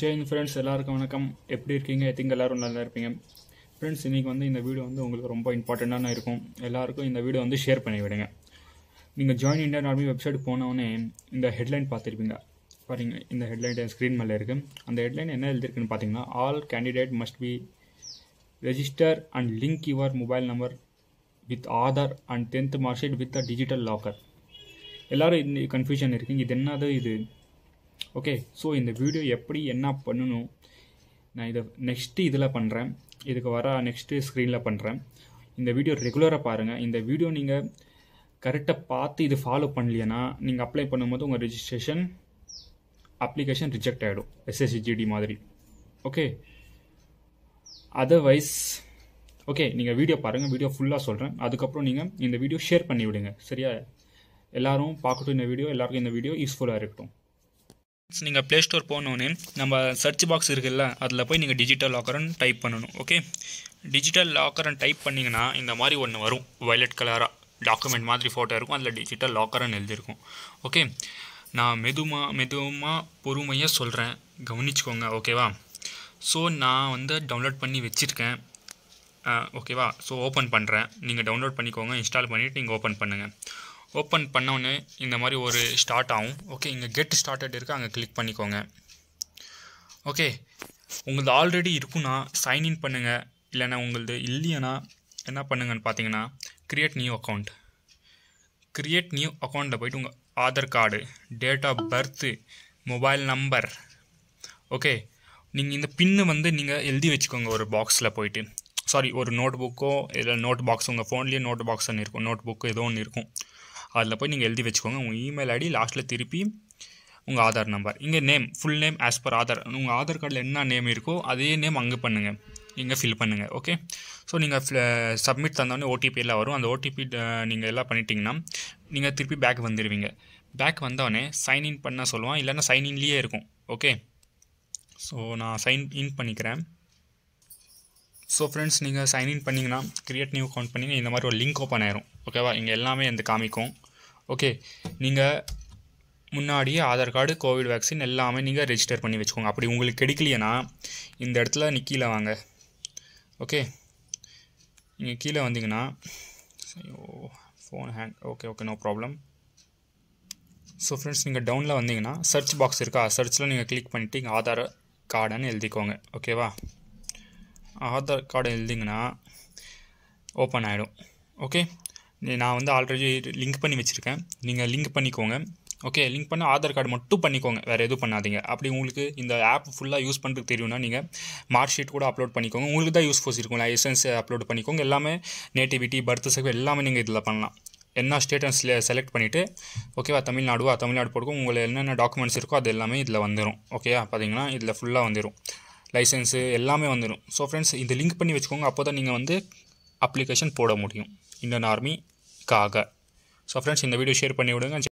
Jain friends எல்லாருக்கும் வணக்கம் எப்படி இருக்கீங்க ஐ திங்க் எல்லோரும் நல்லா இருப்பீங்க ஃப்ரெண்ட்ஸ் இன்றைக்கி வந்து இந்த வீடியோ வந்து உங்களுக்கு ரொம்ப இம்பார்ட்டண்ட்டான இருக்கும் எல்லாருக்கும் இந்த வீடியோ வந்து ஷேர் பண்ணி விடுங்க நீங்கள் ஜாயின் இண்டியன் ஆர்மி வெப்சைட் போனவுடனே இந்த ஹெட்லைன் பார்த்துருப்பீங்க பாருங்க இந்த ஹெட்லைன் ஸ்க்ரீன் மேலே இருக்குது அந்த ஹெட்லைன் என்ன எழுதிருக்குன்னு பார்த்தீங்கன்னா all candidate must be register and link your mobile number with Aadhaar and tenth marksheet with a digital locker எல்லோரும் இந்த கன்ஃபியூஷன் இருக்குங்க இது என்னது இது ஓகே ஸோ இந்த வீடியோ எப்படி என்ன பண்ணணும் நான் இதை நெக்ஸ்ட்டு இதில் பண்ணுறேன் இதுக்கு வர நெக்ஸ்ட்டு ஸ்க்ரீனில் பண்ணுறேன் இந்த வீடியோ ரெகுலராக பாருங்கள் இந்த வீடியோ நீங்கள் கரெக்டாக பார்த்து இது ஃபாலோ பண்ணலையனா நீங்கள் அப்ளை பண்ணும்போது உங்கள் ரிஜிஸ்ட்ரேஷன் அப்ளிகேஷன் ரிஜெக்ட் ஆகிடும் எஸ்எஸ்சிஜிடி மாதிரி ஓகே அதர்வைஸ் ஓகே நீங்கள் வீடியோ பாருங்கள் வீடியோ ஃபுல்லாக சொல்கிறேன் அதுக்கப்புறம் நீங்கள் இந்த வீடியோ ஷேர் பண்ணி விடுங்க சரியா எல்லோரும் பார்க்கட்டும் இந்த வீடியோ எல்லாருக்கும் இந்த வீடியோ யூஸ்ஃபுல்லாக இருக்கட்டும் நீங்கள் ப்ளே ஸ்டோர் போனோடனே நம்ம சர்ச் பாக்ஸ் இருக்குல்ல அதில் போய் நீங்கள் டிஜிட்டல் லாக்கர்னு டைப் பண்ணணும் ஓகே டிஜிட்டல் லாக்கர்னு டைப் பண்ணிங்கன்னா இந்த மாதிரி ஒன்று வரும் வயலட் கலராக டாக்குமெண்ட் மாதிரி ஃபோட்டோ இருக்கும் அதில் டிஜிட்டல் லாக்கர்னு எழுதியிருக்கும் ஓகே நான் மெதுமா மெதுமாக பொறுமையாக சொல்கிறேன் கவனிச்சுக்கோங்க ஓகேவா ஸோ நான் வந்து டவுன்லோட் பண்ணி வச்சுருக்கேன் ஓகேவா ஸோ ஓப்பன் பண்ணுறேன் நீங்கள் டவுன்லோட் பண்ணிக்கோங்க இன்ஸ்டால் பண்ணிவிட்டு நீங்கள் ஓப்பன் பண்ணுங்கள் ஓப்பன் பண்ணோன்னு இந்த மாதிரி ஒரு ஸ்டார்ட் ஆகும் ஓகே இங்கே கெட் ஸ்டார்டட் இருக்குது அங்கே கிளிக் பண்ணிக்கோங்க ஓகே உங்களது ஆல்ரெடி இருக்குன்னா சைன்இன் பண்ணுங்கள் இல்லைன்னா உங்களது இல்லையனா என்ன பண்ணுங்கன்னு பார்த்தீங்கன்னா create new account create new அக்கௌண்ட்டில் போய்ட்டு உங்கள் Aadhaar card date of birth mobile number okay நீங்கள் இந்த பின்னு வந்து நீங்கள் எழுதி வச்சுக்கோங்க ஒரு பாக்ஸில் போயிட்டு சாரி ஒரு நோட் புக்கோ இல்லை நோட் பாக்ஸ் உங்கள் ஃபோன்லேயே நோட் பாக்ஸ் ஒன்று இருக்கும் நோட் புக்கு ஏதோ ஒன்று இருக்கும் அதில் போய் நீங்கள் எழுதி வச்சுக்கோங்க உங்கள் இமெயில் ஐடி லாஸ்ட்டில் திருப்பி உங்கள் ஆதார் நம்பர் இங்கே name full name as per Aadhaar உங்கள் ஆதார் கார்டில் என்ன நேம் இருக்கோ அதே நேம் அங்கே பண்ணுங்கள் இங்கே ஃபில் பண்ணுங்கள் ஓகே ஸோ நீங்கள் சப்மிட் தந்தோடனே ஓடிபி எல்லாம் வரும் அந்த ஓடிபி நீங்கள் எல்லாம் பண்ணிட்டீங்கன்னா நீங்கள் திருப்பி பேக் வந்துடுவீங்க பேக் வந்தோடனே சைன் இன் பண்ண சொல்லுவான் இல்லைன்னா சைன் இன்லேயே இருக்கும் ஓகே ஸோ நான் சைன் இன் பண்ணிக்கிறேன் ஸோ ஃப்ரெண்ட்ஸ் நீங்கள் சைன் இன் பண்ணிங்கன்னா க்ரியேட் நியூ அக்கௌண்ட் பண்ணிங்கன்னா இந்த மாதிரி ஒரு லிங்க் ஓப்பன் ஆயிரும் ஓகேவா இங்கே எல்லாமே இந்த காமிக்கும் ஓகே நீங்கள் முன்னாடியே ஆதார் கார்டு கோவிட் வேக்சின் எல்லாமே நீங்கள் ரெஜிஸ்டர் பண்ணி வச்சுக்கோங்க அப்படி உங்களுக்கு கிடைக்கலையனா இந்த இடத்துல நீ கீழே வாங்க ஓகே நீங்கள் கீழே வந்தீங்கன்னா phone hand okay okay no problem so friends நீங்கள் டவுனில் வந்தீங்கன்னா சர்ச் பாக்ஸ் இருக்கா சர்ச்சில் நீங்கள் கிளிக் பண்ணிவிட்டு இங்கே ஆதார் கார்டுன்னு எழுதிக்கோங்க ஓகேவா ஆதார் கார்டு எழுதிங்கன்னா ஓப்பன் ஆகிடும் ஓகே நான் வந்து ஆல்ரெடி லிங்க் பண்ணி வச்சுருக்கேன் நீங்கள் லிங்க் பண்ணிக்கோங்க ஓகே லிங்க் பண்ண ஆதார் கார்டு மட்டும் பண்ணிக்கோங்க வேறு எதுவும் பண்ணாதீங்க அப்படி உங்களுக்கு இந்த ஆப் ஃபுல்லாக யூஸ் பண்ணுறதுக்கு தெரியும்னா நீங்கள் மார்க் ஷீட் கூட அப்லோட் பண்ணிக்கோங்க உங்களுக்கு தான் யூஸ்ஃபுல்ஸ் இருக்கும் லைசன்ஸ் அப்லோட் பண்ணிக்கோங்க எல்லாமே நேட்டிவிட்டி பர்த் சர்டிஃபிகேட் எல்லாமே நீங்கள் இதில் பண்ணலாம் என்ன ஸ்டேட்டஸில் செலக்ட் பண்ணிவிட்டு ஓகேவா தமிழ்நாடுவா தமிழ்நாடு போட்டுக்கும் உங்களை என்னென்ன டாக்குமெண்ட்ஸ் இருக்கோ அது எல்லாமே இதில் வந்துடும் ஓகேயா பார்த்தீங்கன்னா இதில் ஃபுல்லாக வந்துடும் லைசன்ஸு எல்லாமே வந்துடும் ஸோ ஃப்ரெண்ட்ஸ் இந்த லிங்க் பண்ணி வச்சுக்கோங்க அப்போ தான் நீங்கள் வந்து அப்ளிகேஷன் போட முடியும் இந்தியன் ஆர்மி காக ஸோ ஃப்ரெண்ட்ஸ் இந்த வீடியோ ஷேர் பண்ணி விடுங்க